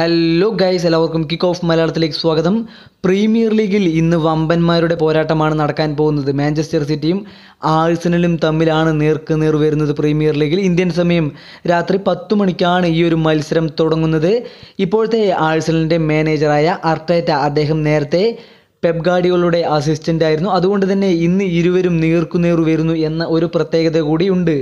hello guys എല്ലാവർക്കും kick off മലയാളത്തിലേക്ക് സ്വാഗതം പ്രീമിയർ ലീഗിൽ ഇന്ന് വമ്പന്മാരുടെ പോരാട്ടമാണ് നടക്കാൻ പോകുന്നത് മാഞ്ചസ്റ്റർ സിറ്റിയും ആഴ്സണലും തമ്മിലാണ് നേർക്ക് നേർ വരുന്നത് പ്രീമിയർ ലീഗിൽ ഇന്ത്യൻ സമയം രാത്രി പത്ത് മണിക്കാണ് ഈ ഒരു മത്സരം തുടങ്ങുന്നത് ഇപ്പോഴത്തെ ആഴ്സണലിൻ്റെ മാനേജറായ അർട്ടേറ്റ അദ്ദേഹം നേരത്തെ പെപ് ഗാഡികളുടെ അസിസ്റ്റൻ്റ് ആയിരുന്നു അതുകൊണ്ട് തന്നെ ഇന്ന് ഇരുവരും നേർക്കുനേർ വരുന്നു എന്ന ഒരു പ്രത്യേകത കൂടിയുണ്ട്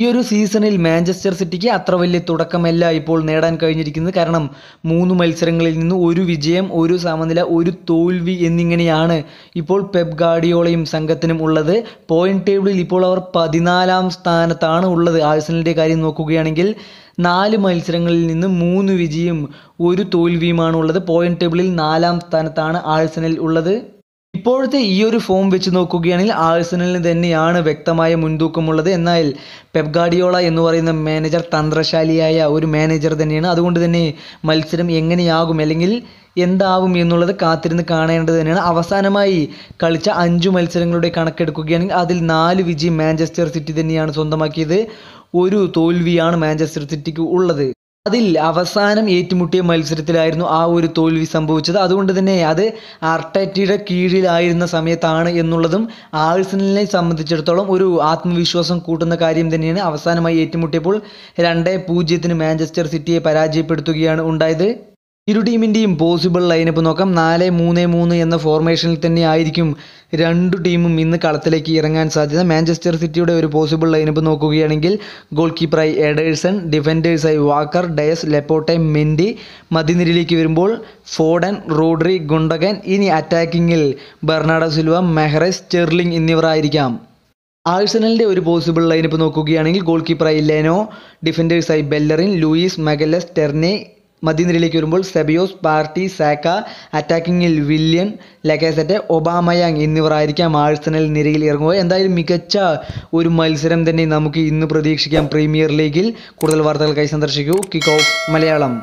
ഈ ഒരു സീസണിൽ മാഞ്ചസ്റ്റർ സിറ്റിക്ക് അത്ര വലിയ തുടക്കമല്ല ഇപ്പോൾ നേടാൻ കഴിഞ്ഞിരിക്കുന്നത് കാരണം മൂന്ന് മത്സരങ്ങളിൽ നിന്ന് ഒരു വിജയം ഒരു സമനില ഒരു തോൽവി എന്നിങ്ങനെയാണ് ഇപ്പോൾ പെപ് ഗാഡിയോളയും സംഘത്തിനും ഉള്ളത് പോയിന്റ് ടേബിളിൽ ഇപ്പോൾ അവർ പതിനാലാം സ്ഥാനത്താണ് ഉള്ളത് ആഴ്സണലിൻ്റെ കാര്യം നോക്കുകയാണെങ്കിൽ നാല് മത്സരങ്ങളിൽ നിന്ന് മൂന്ന് വിജയം ഒരു തോൽവിയുമാണ് ഉള്ളത് പോയിന്റ് ടേബിളിൽ നാലാം സ്ഥാനത്താണ് ആഴ്സണൽ ഉള്ളത് ഇപ്പോഴത്തെ ഈ ഒരു ഫോം വെച്ച് നോക്കുകയാണെങ്കിൽ ആഴ്സണലിന് തന്നെയാണ് വ്യക്തമായ മുൻതൂക്കമുള്ളത് എന്നാൽ പെപ് എന്ന് പറയുന്ന മാനേജർ തന്ത്രശാലിയായ ഒരു മാനേജർ തന്നെയാണ് അതുകൊണ്ട് തന്നെ മത്സരം എങ്ങനെയാകും അല്ലെങ്കിൽ എന്താവും എന്നുള്ളത് കാത്തിരുന്ന് കാണേണ്ടത് തന്നെയാണ് അവസാനമായി കളിച്ച അഞ്ചു മത്സരങ്ങളുടെ കണക്കെടുക്കുകയാണെങ്കിൽ അതിൽ നാല് വിജയം മാഞ്ചസ്റ്റർ സിറ്റി തന്നെയാണ് സ്വന്തമാക്കിയത് ഒരു തോൽവിയാണ് മാഞ്ചസ്റ്റർ സിറ്റിക്ക് ഉള്ളത് അതിൽ അവസാനം ഏറ്റുമുട്ടിയ മത്സരത്തിലായിരുന്നു ആ ഒരു തോൽവി സംഭവിച്ചത് അതുകൊണ്ട് തന്നെ അത് അർട്ടറ്റയുടെ കീഴിലായിരുന്ന സമയത്താണ് എന്നുള്ളതും ആഴ്സണലിനെ സംബന്ധിച്ചിടത്തോളം ഒരു ആത്മവിശ്വാസം കൂട്ടുന്ന കാര്യം തന്നെയാണ് അവസാനമായി ഏറ്റുമുട്ടിയപ്പോൾ രണ്ടേ പൂജ്യത്തിന് മാഞ്ചസ്റ്റർ സിറ്റിയെ പരാജയപ്പെടുത്തുകയാണ് ഉണ്ടായത് ഇരു ടീമിൻ്റെയും പോസിബിൾ ലൈനപ്പ് നോക്കാം നാല് മൂന്ന് മൂന്ന് എന്ന ഫോർമേഷനിൽ തന്നെ ആയിരിക്കും രണ്ട് ടീമും ഇന്ന് കളത്തിലേക്ക് ഇറങ്ങാൻ സാധ്യത മാഞ്ചസ്റ്റർ സിറ്റിയുടെ ഒരു പോസിബിൾ ലൈനപ്പ് നോക്കുകയാണെങ്കിൽ ഗോൾ കീപ്പറായി എഡേഴ്സൺ ഡിഫൻഡേഴ്സായി വാക്കർ ഡയസ് ലെപ്പോട്ടെ മെൻഡി മധ്യനിരയിലേക്ക് വരുമ്പോൾ ഫോഡൻ റോഡ്രി ഗുണ്ടകൻ ഇനി അറ്റാക്കിങ്ങിൽ ബെർണാഡോ സിൽവ മെഹ്റസ് ചെർലിംഗ് എന്നിവർ ആയിരിക്കാം ആഴ്സണലിൻ്റെ ഒരു പോസിബിൾ ലൈനപ്പ് നോക്കുകയാണെങ്കിൽ ഗോൾ കീപ്പറായി ലെനോ ഡിഫൻഡേഴ്സായി ബെല്ലറിൻ ലൂയിസ് മെഗലസ് ടെർനെ മധ്യനിരയിലേക്ക് വരുമ്പോൾ സെബിയോസ് പാർട്ടി സാക്ക അറ്റാക്കിങ്ങിൽ വില്യൻ ലക്കാസെറ്റ് ഒബാമയാങ് എന്നിവർ ആയിരിക്കാം ആഴ്സണൽ നിരയിൽ ഇറങ്ങുക എന്തായാലും മികച്ച ഒരു മത്സരം തന്നെ നമുക്ക് ഇന്ന് പ്രതീക്ഷിക്കാം പ്രീമിയർ ലീഗിൽ കൂടുതൽ വാർത്തകൾക്കായി സന്ദർശിക്കൂ കിക്ക് ഓഫ് മലയാളം